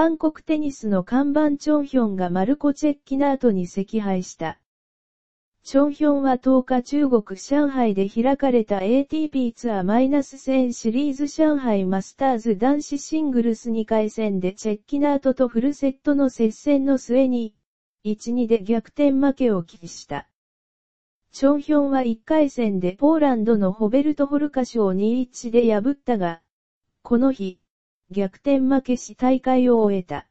韓国テニスの看板チョンヒョンがマルコ・チェッキナートに惜敗した。チョンヒョンは10日中国上海で開かれた ATP ツアーマイナス1000シリーズ上海マスターズ男子シングルス2回戦でチェッキナートとフルセットの接戦の末に、1-2で逆転負けを喫した。チョンヒョンは1回戦でポーランドのホベルト・ホルカ賞を2-1で破ったが、この日、逆転負けし大会を終えた。